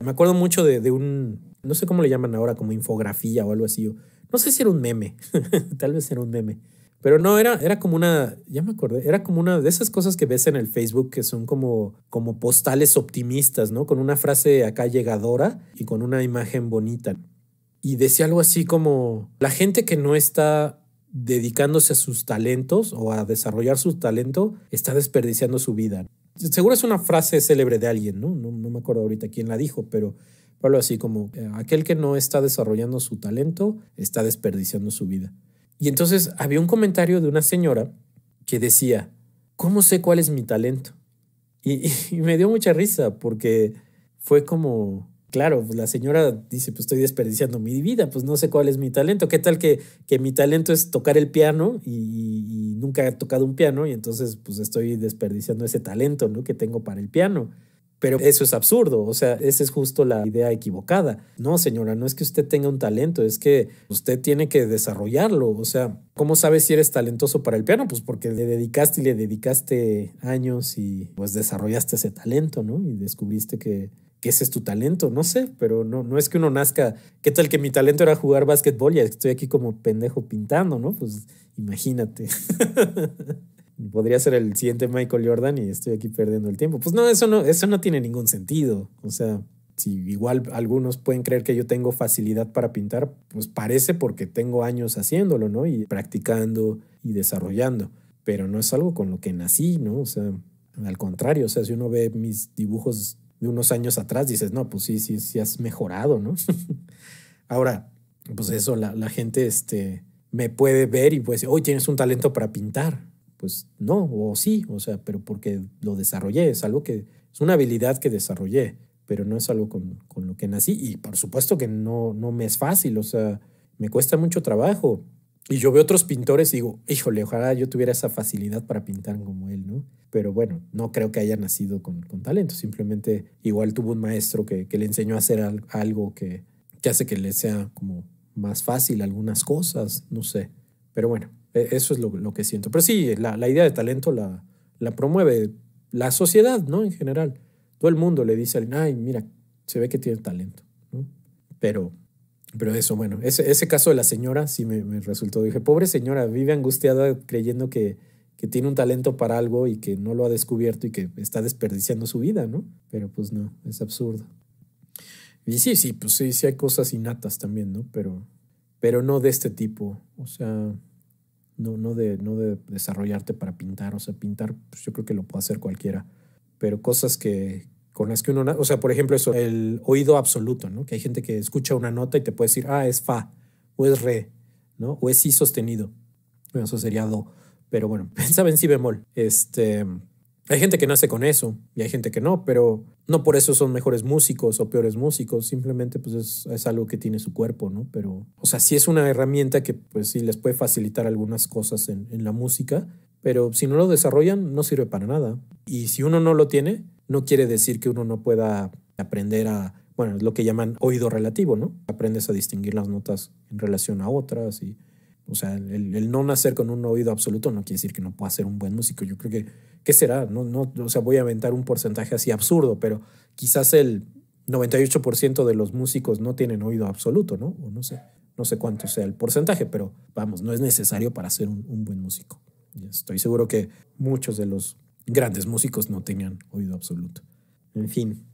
Me acuerdo mucho de, un, no sé cómo le llaman ahora, como infografía o algo así. No sé si era un meme, tal vez era un meme. Pero no, era, era como una, ya me acordé, era como una de esas cosas que ves en el Facebook que son como, como postales optimistas, ¿no? Con una frase acá llegadora y con una imagen bonita. Y decía algo así como, la gente que no está dedicándose a sus talentos o a desarrollar su talento está desperdiciando su vida seguro es una frase célebre de alguien, ¿no? ¿no? me acuerdo ahorita quién la dijo, pero hablo así como, eh, aquel que no está desarrollando su talento está desperdiciando su vida. Y entonces había un comentario de una señora que decía, ¿cómo sé cuál es mi talento? Y, y me dio mucha risa porque fue como, claro, pues la señora dice, pues estoy desperdiciando mi vida, pues no sé cuál es mi talento. ¿Qué tal que, que mi talento es tocar el piano y, nunca he tocado un piano y entonces pues estoy desperdiciando ese talento ¿no? que tengo para el piano? Pero eso es absurdo, o sea, esa es justo la idea equivocada. No, señora, no es que usted tenga un talento, es que usted tiene que desarrollarlo. O sea, ¿cómo sabes si eres talentoso para el piano? Pues porque le dedicaste y le dedicaste años y pues desarrollaste ese talento, ¿no? Y descubriste que, que ese es tu talento, no sé, pero no, no es que uno nazca, ¿qué tal que mi talento era jugar básquetbol y estoy aquí como pendejo pintando, ¿no? Pues imagínate. Podría ser el siguiente Michael Jordan y estoy aquí perdiendo el tiempo. Pues no, eso no, eso no tiene ningún sentido. O sea, si igual algunos pueden creer que yo tengo facilidad para pintar, pues parece porque tengo años haciéndolo, ¿no? Y practicando y desarrollando. Pero no es algo con lo que nací, ¿no? O sea, al contrario, o sea, si uno ve mis dibujos de unos años atrás, dices, no, pues sí, sí, sí has mejorado, ¿no? Ahora, pues eso, la, la, gente este, me puede ver y puede decir, hoy tienes un talento para pintar. Pues no, o sí, o sea, pero porque lo desarrollé, es algo que, es una habilidad que desarrollé, pero no es algo con, con lo que nací. Y por supuesto que no, no me es fácil, o sea, me cuesta mucho trabajo. Y yo veo otros pintores y digo, híjole, ojalá yo tuviera esa facilidad para pintar como él, ¿no? Pero bueno, no creo que haya nacido con, con talento, simplemente igual tuvo un maestro que, que le enseñó a hacer algo que, que hace que le sea como más fácil algunas cosas, no sé. Pero bueno, e, eso es lo, lo que siento. Pero sí, la, la idea de talento la, la, promueve la sociedad, ¿no? En general. Todo el mundo le dice, ay, mira, se ve que tiene talento, ¿no? Pero pero eso, bueno, ese, ese caso de la señora sí me, resultó. Dije, pobre señora, vive angustiada creyendo que, que tiene un talento para algo y que no lo ha descubierto y que está desperdiciando su vida, ¿no? Pero pues no, es absurdo. Y sí, sí, pues sí, sí hay cosas innatas también, ¿no? Pero, pero no de este tipo. O sea, no, no, de, no de desarrollarte para pintar. O sea, pintar, pues yo creo que lo puede hacer cualquiera. Pero cosas que, con que uno, o sea, por ejemplo, eso, el oído absoluto, ¿no? Que hay gente que escucha una nota y te puede decir, ah, es fa, o es re, ¿no? O es si sostenido. Bueno, eso sería do. Pero bueno, pensaba en si bemol. Este, hay gente que nace con eso y hay gente que no, pero no por eso son mejores músicos o peores músicos, simplemente pues es, es, algo que tiene su cuerpo, ¿no? Pero, o sea, sí es una herramienta que pues sí les puede facilitar algunas cosas en, en la música, pero si no lo desarrollan no sirve para nada. Y si uno no lo tiene, no quiere decir que uno no pueda aprender a, bueno, es lo que llaman oído relativo, ¿no? Aprendes a distinguir las notas en relación a otras y, o sea, el, no nacer con un oído absoluto no quiere decir que no pueda ser un buen músico. Yo creo que, ¿qué será? No, no, o sea, voy a aventar un porcentaje así absurdo, pero quizás el 98% de los músicos no tienen oído absoluto, ¿no? O no sé, no sé cuánto sea el porcentaje, pero vamos, no es necesario para ser un buen músico. Estoy seguro que muchos de los grandes músicos no tenían oído absoluto. En fin,